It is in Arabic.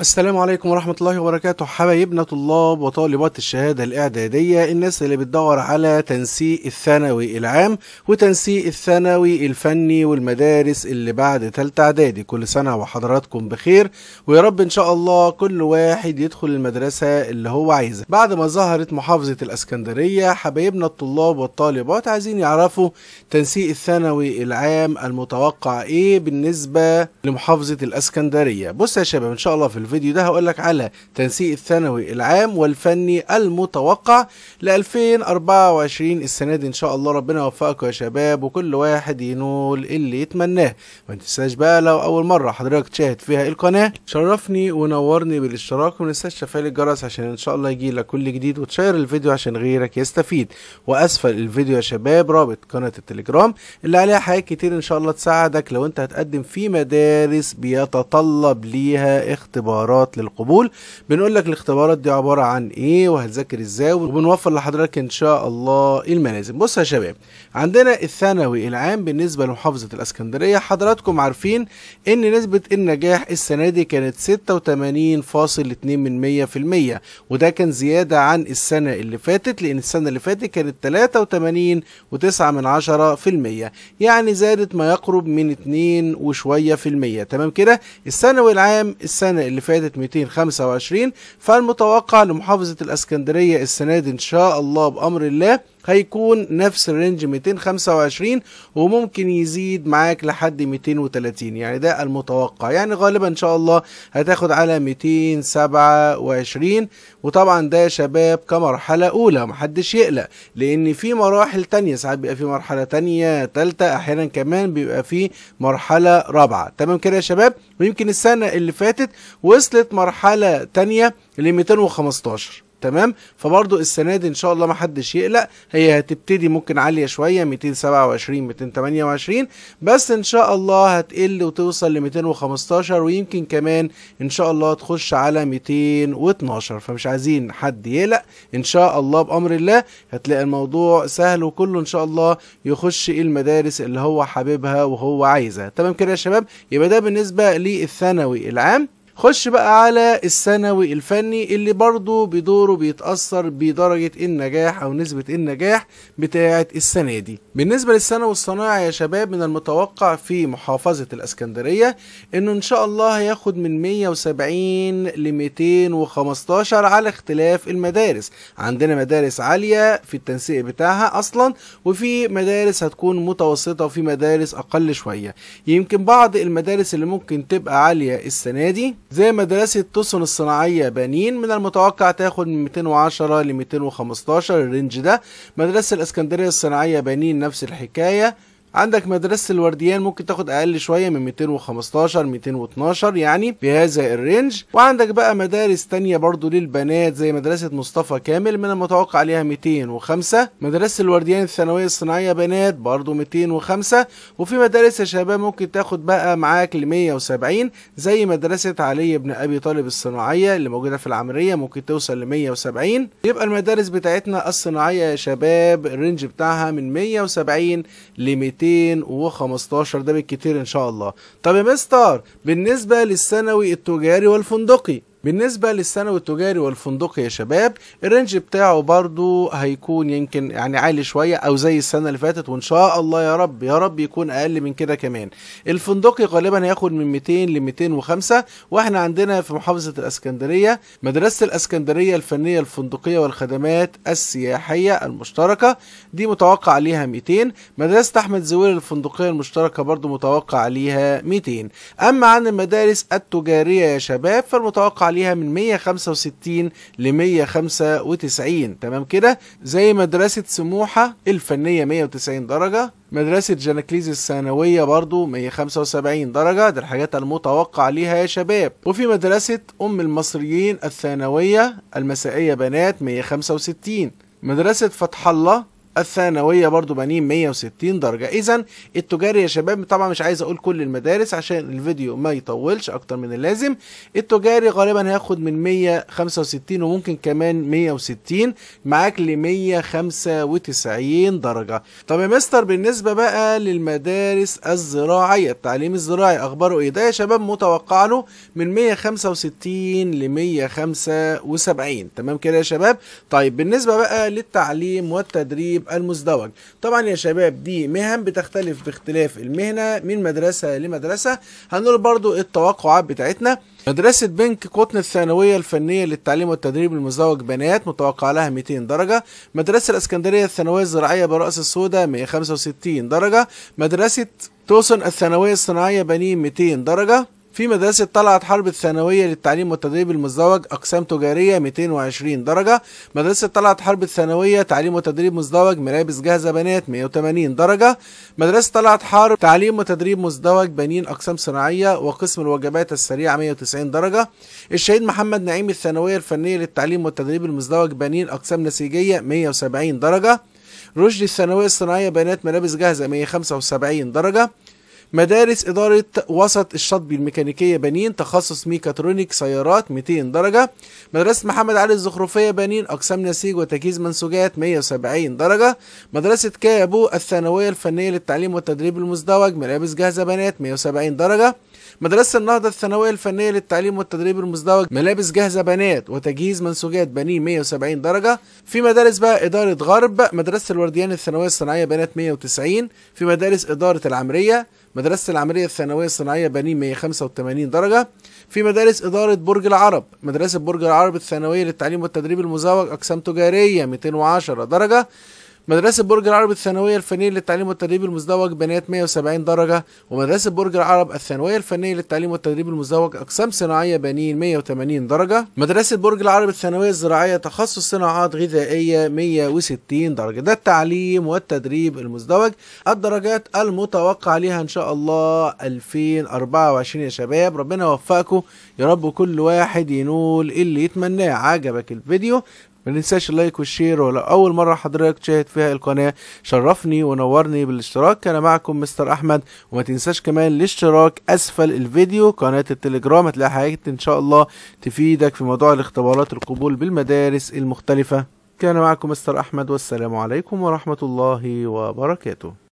السلام عليكم ورحمة الله وبركاته حبايبنا طلاب وطالبات الشهادة الإعدادية الناس اللي بتدور على تنسيق الثانوي العام وتنسيق الثانوي الفني والمدارس اللي بعد تالتة إعدادي كل سنة وحضراتكم بخير ويا رب إن شاء الله كل واحد يدخل المدرسة اللي هو عايزها بعد ما ظهرت محافظة الإسكندرية حبايبنا الطلاب والطالبات عايزين يعرفوا تنسيق الثانوي العام المتوقع إيه بالنسبة لمحافظة الإسكندرية بص يا شباب إن شاء الله في الفيديو ده هقول لك على تنسيق الثانوي العام والفني المتوقع ل 2024 السنة دي إن شاء الله ربنا يوفقكم يا شباب وكل واحد ينول اللي يتمناه ما تنساش بقى لو أول مرة حضرتك تشاهد فيها القناة شرفني ونورني بالاشتراك وما تنساش تفعيل الجرس عشان إن شاء الله يجيلك كل جديد وتشير الفيديو عشان غيرك يستفيد وأسفل الفيديو يا شباب رابط قناة التليجرام اللي عليها حاجات كتير إن شاء الله تساعدك لو أنت هتقدم في مدارس بيتطلب ليها اختبار اختبارات للقبول بنقول لك الاختبارات دي عباره عن ايه وهتذاكر ازاي وبنوفر لحضرتك ان شاء الله الملازم بص يا شباب عندنا الثانوي العام بالنسبه لمحافظه الاسكندريه حضراتكم عارفين ان نسبه النجاح السنه دي كانت 86.2% وده كان زياده عن السنه اللي فاتت لان السنه اللي فاتت كانت 83.9% يعني زادت ما يقرب من 2 وشوية في المية تمام كده الثانوي العام السنة اللي فاتت 225 فالمتوقع لمحافظة الاسكندرية السنة دي ان شاء الله بامر الله هيكون نفس الرينج 225 وممكن يزيد معاك لحد 230 يعني ده المتوقع يعني غالبا ان شاء الله هتاخد على 227 وطبعا ده يا شباب كمرحلة اولى محدش يقلق لان في مراحل تانية ساعات بيبقى في مرحلة تانية تالتة احيانا كمان بيبقى في مرحلة رابعة تمام كده يا شباب ويمكن السنة اللي فاتت وصلت مرحلة تانية ل 215 تمام فبرضو السنه دي ان شاء الله ما حدش يقلق هي هتبتدي ممكن عاليه شويه 227 228 بس ان شاء الله هتقل وتوصل ل 215 ويمكن كمان ان شاء الله تخش على 212 فمش عايزين حد يقلق ان شاء الله بامر الله هتلاقي الموضوع سهل وكله ان شاء الله يخش إيه المدارس اللي هو حاببها وهو عايزها تمام كده يا شباب يبقى ده بالنسبه للثانوي العام خش بقى على الثانوي الفني اللي برضه بدوره بيتأثر بدرجة النجاح أو نسبة النجاح بتاعة السنة دي بالنسبة للثانوي الصناعي يا شباب من المتوقع في محافظة الأسكندرية إنه إن شاء الله هياخد من 170 ل 215 على اختلاف المدارس عندنا مدارس عالية في التنسيق بتاعها أصلا وفي مدارس هتكون متوسطة وفي مدارس أقل شوية يمكن بعض المدارس اللي ممكن تبقى عالية السنة دي زي مدرسة توسون الصناعية بنين من المتوقع تاخد من 210 ل 215 الرينج ده مدرسة الاسكندرية الصناعية بنين نفس الحكاية عندك مدرسه الورديان ممكن تاخد اقل شويه من 215 212 يعني في هذا الرينج وعندك بقى مدارس تانية برضو للبنات زي مدرسه مصطفى كامل من المتوقع عليها 205 مدرسه الورديان الثانويه الصناعيه بنات برضو 205 وفي مدارس يا شباب ممكن تاخد بقى معاك ل 170 زي مدرسه علي بن ابي طالب الصناعيه اللي موجوده في العمريه ممكن توصل ل 170 يبقى المدارس بتاعتنا الصناعيه يا شباب الرينج بتاعها من 170 ل 200 215 ده بالكتير ان شاء الله طب يا مستر بالنسبه للثانوي التجاري والفندقي بالنسبة للثانوي التجاري والفندقي يا شباب الرينج بتاعه برضو هيكون يمكن يعني عالي شوية او زي السنة اللي فاتت وان شاء الله يا رب يا رب يكون اقل من كده كمان الفندقي غالبا هياخد من 200 ل 205 واحنا عندنا في محافظة الاسكندرية مدرسة الاسكندرية الفنية الفندقية والخدمات السياحية المشتركة دي متوقع عليها 200 مدرسة احمد زويل الفندقية المشتركة برضو متوقع عليها 200 اما عن المدارس التجارية يا شباب فالمتوقع عليها من 165 ل 195 تمام كده زي مدرسة سموحة الفنية 190 درجة مدرسة جانكليز الثانوية برضو 175 درجة ده الحاجات المتوقع ليها يا شباب وفي مدرسة أم المصريين الثانوية المسائية بنات 165 مدرسة فتح الله الثانوية برضو بنين 160 درجة إذا التجاري يا شباب طبعا مش عايز أقول كل المدارس عشان الفيديو ما يطولش أكتر من اللازم التجاري غالبا هياخد من 165 وممكن كمان 160 معاك ل 195 درجة طب يا مستر بالنسبة بقى للمدارس الزراعية التعليم الزراعي أخباره إيه ده يا شباب متوقع له من 165 ل 175 تمام كده يا شباب طيب بالنسبة بقى للتعليم والتدريب الطالب المزدوج طبعا يا شباب دي مهن بتختلف باختلاف المهنة من مدرسة لمدرسة هنقول برضو إيه التوقعات بتاعتنا مدرسة بنك قطن الثانوية الفنية للتعليم والتدريب المزدوج بنات متوقع لها 200 درجة مدرسة الأسكندرية الثانوية الزراعية برأس السودة 165 درجة مدرسة توسن الثانوية الصناعية بنين 200 درجة في مدرسة طلعت حرب الثانوية للتعليم والتدريب المزدوج أقسام تجارية 220 درجة مدرسة طلعت حرب الثانوية تعليم وتدريب مزدوج ملابس جاهزة بنات 180 درجة مدرسة طلعت حرب تعليم وتدريب مزدوج بنين أقسام صناعية وقسم الوجبات السريعة 190 درجة الشهيد محمد نعيم الثانوية الفنية للتعليم والتدريب المزدوج بنين أقسام نسيجية 170 درجة رشدي الثانوية الصناعية بنات ملابس جاهزة 175 درجة مدارس إدارة وسط الشطبي الميكانيكية بنين تخصص ميكاترونيك سيارات 200 درجة مدرسة محمد علي الزخرفية بنين أقسام نسيج وتجهيز منسوجات 170 درجة مدرسة كابو الثانوية الفنية للتعليم والتدريب المزدوج ملابس جاهزة بنات 170 درجة مدرسة النهضة الثانوية الفنية للتعليم والتدريب المزدوج ملابس جاهزة بنات وتجهيز منسوجات بنين 170 درجة في مدارس بقى إدارة غرب مدرسة الورديان الثانوية الصناعية بنات 190 في مدارس إدارة العمرية مدرسة العملية الثانوية الصناعية بنين 185 درجة في مدارس إدارة برج العرب مدرسة برج العرب الثانوية للتعليم والتدريب المزاوج أقسام تجارية 210 درجة مدرسة برج العرب الثانوية الفنية للتعليم والتدريب المزدوج بنات 170 درجة ومدرسة برج العرب الثانوية الفنية للتعليم والتدريب المزدوج أقسام صناعية بنين 180 درجة مدرسة برج العرب الثانوية الزراعية تخصص صناعات غذائية 160 درجة ده التعليم والتدريب المزدوج الدرجات المتوقع ليها إن شاء الله 2024 يا شباب ربنا يوفقكم يا رب كل واحد ينول اللي يتمناه عجبك الفيديو ما تنساش اللايك والشير ولو اول مره حضرتك تشاهد فيها القناه شرفني ونورني بالاشتراك كان معكم مستر احمد وما تنساش كمان الاشتراك اسفل الفيديو قناه التليجرام هتلاقي حاجات ان شاء الله تفيدك في موضوع الاختبارات القبول بالمدارس المختلفه كان معكم مستر احمد والسلام عليكم ورحمه الله وبركاته